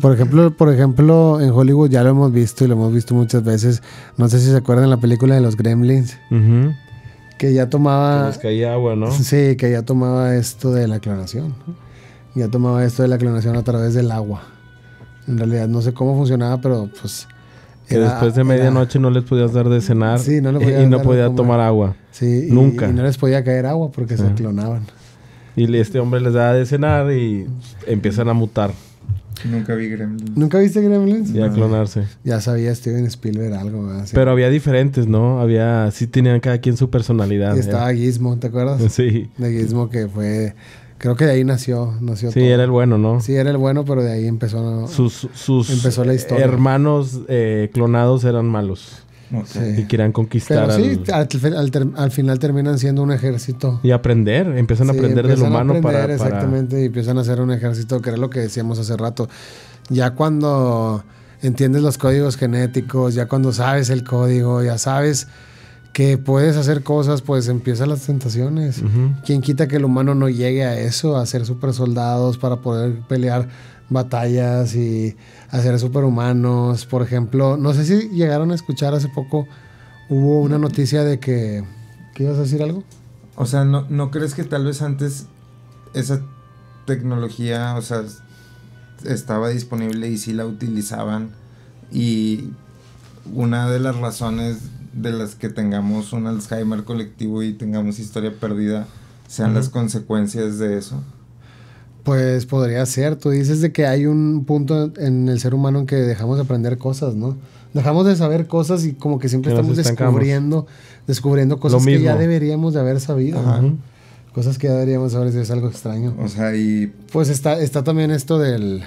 Por ejemplo, por ejemplo, en Hollywood ya lo hemos visto y lo hemos visto muchas veces. No sé si se acuerdan la película de los Gremlins. Que ya tomaba. Que les caía agua, ¿no? Sí, que ya tomaba esto de la clonación. Ya tomaba esto de la clonación a través del agua. En realidad no sé cómo funcionaba, pero pues. Que después de medianoche no les podías dar de cenar sí, no y no podía tomar agua. Sí, nunca. Y, no les podía caer agua porque se clonaban. Y este hombre les da de cenar y empiezan a mutar. Nunca vi Gremlins. ¿Nunca viste Gremlins? Ya ah. clonarse. Ya sabía Steven Spielberg algo. Así. Pero había diferentes, ¿no? Había... Sí tenían cada quien su personalidad. Y estaba Gizmo, ¿te acuerdas? Sí. De Gizmo que fue... Creo que de ahí nació, nació Sí, era el bueno, ¿no? Sí, era el bueno, pero de ahí empezó... Sus, sus la historia. hermanos eh, clonados eran malos. Y quieran conquistar. sí, al... final terminan siendo un ejército. Y aprender, empiezan a aprender del humano para, Exactamente, y empiezan a hacer un ejército, que era lo que decíamos hace rato. Ya cuando entiendes los códigos genéticos, ya cuando sabes el código, ya sabes que puedes hacer cosas, pues empiezan las tentaciones. quien ¿Quién quita que el humano no llegue a eso, a ser super soldados para poder pelear batallas y hacer superhumanos. Por ejemplo, no sé si llegaron a escuchar hace poco, hubo una noticia de que... ¿Qué ibas a decir algo? O sea, ¿no, crees que tal vez antes esa tecnología, o sea, estaba disponible y sí la utilizaban? Y una de las razones de las que tengamos un Alzheimer colectivo y tengamos historia perdida sean las consecuencias de eso. Pues podría ser. Tú dices de que hay un punto en el ser humano en que dejamos de aprender cosas, ¿no? Dejamos de saber cosas y como que siempre estamos descubriendo, descubriendo cosas que ya deberíamos de haber sabido. Cosas que ya deberíamos saber es algo extraño. O sea, y... Pues está, está también esto del,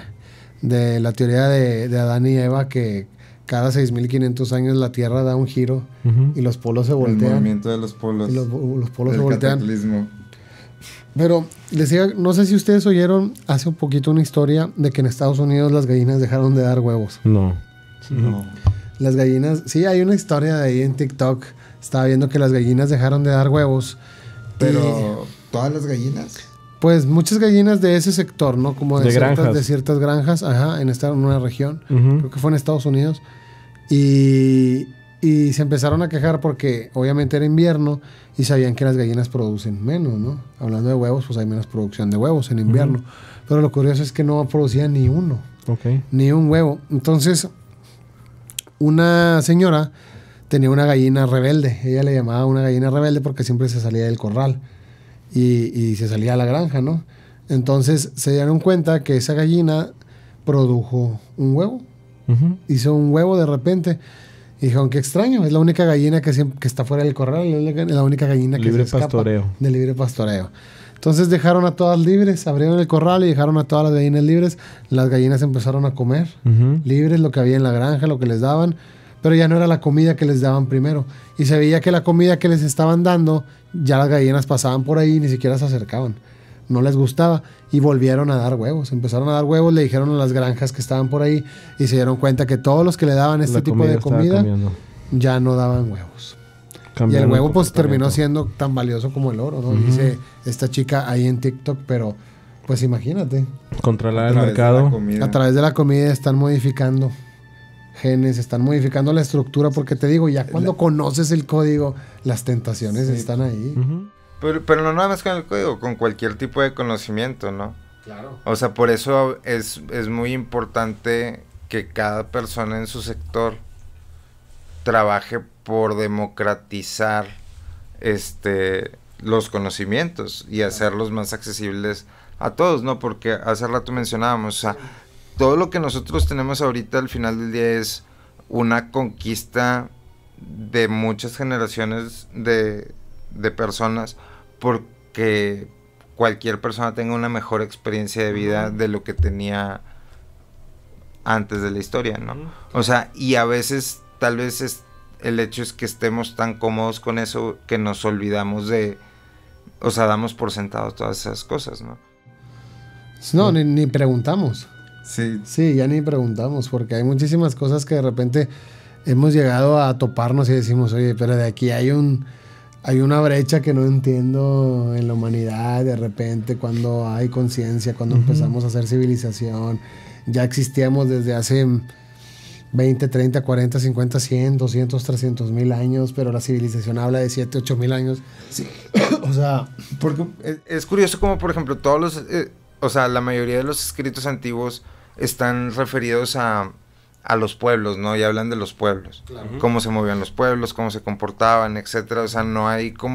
de la teoría de, Adán y Eva que cada 6.500 años la Tierra da un giro y los polos se voltean. El movimiento de los polos. los, polos se voltean. Pero decía, no sé si ustedes oyeron hace un poquito una historia de que en Estados Unidos las gallinas dejaron de dar huevos. No. No. Las gallinas, sí, hay una historia de ahí en TikTok. Estaba viendo que las gallinas dejaron de dar huevos. Pero, ¿todas las gallinas? Pues muchas gallinas de ese sector, ¿no? Como de, ciertas, granjas. de ciertas granjas, ajá, en esta en una región. Creo que fue en Estados Unidos. Y y se empezaron a quejar porque obviamente era invierno y sabían que las gallinas producen menos, ¿no? Hablando de huevos, pues hay menos producción de huevos en invierno. Pero lo curioso es que no producía ni uno, Ok. ni un huevo. Entonces, una señora tenía una gallina rebelde. Ella le llamaba una gallina rebelde porque siempre se salía del corral y, se salía a la granja, ¿no? Entonces se dieron cuenta que esa gallina produjo un huevo. Hizo un huevo de repente dijeron, qué extraño, es la única gallina que, siempre, que está fuera del corral, es la única gallina que libre pastoreo. de libre pastoreo. Entonces dejaron a todas libres, abrieron el corral y dejaron a todas las gallinas libres. Las gallinas empezaron a comer libres lo que había en la granja, lo que les daban, pero ya no era la comida que les daban primero. Y se veía que la comida que les estaban dando, ya las gallinas pasaban por ahí y ni siquiera se acercaban no les gustaba y volvieron a dar huevos. Empezaron a dar huevos, le dijeron a las granjas que estaban por ahí y se dieron cuenta que todos los que le daban este tipo de comida ya no daban huevos. y el huevo pues terminó siendo tan valioso como el oro, ¿no? Dice esta chica ahí en TikTok, pero pues imagínate. Controlar el mercado. A través de la comida están modificando genes, están modificando la estructura, porque te digo, ya cuando conoces el código, las tentaciones están ahí. Pero, pero no nada más con el código, con cualquier tipo de conocimiento, ¿no? Claro. O sea, por eso es, muy importante que cada persona en su sector trabaje por democratizar este los conocimientos y hacerlos más accesibles a todos, ¿no? Porque hace rato mencionábamos, o sea, todo lo que nosotros tenemos ahorita al final del día es una conquista de muchas generaciones de personas porque cualquier persona tenga una mejor experiencia de vida de lo que tenía antes de la historia, ¿no? O sea, y a veces tal vez el hecho es que estemos tan cómodos con eso que nos olvidamos de, o sea, damos por sentado todas esas cosas, ¿no? No, ni, ni preguntamos. Sí. Sí, ya ni preguntamos, porque hay muchísimas cosas que de repente hemos llegado a toparnos y decimos, oye, pero de aquí hay un hay una brecha que no entiendo en la humanidad de repente cuando hay conciencia, cuando empezamos a hacer civilización. Ya existíamos desde hace 20, 30, 40, 50, 100, 200, 300 mil años, pero la civilización habla de 7, 8 mil años. Sí. o sea, porque... Es, curioso como, por ejemplo, todos los... Eh, o sea, la mayoría de los escritos antiguos están referidos a a los pueblos, ¿no? Y hablan de los pueblos, cómo se movían los pueblos, cómo se comportaban, etcétera. O sea, no hay como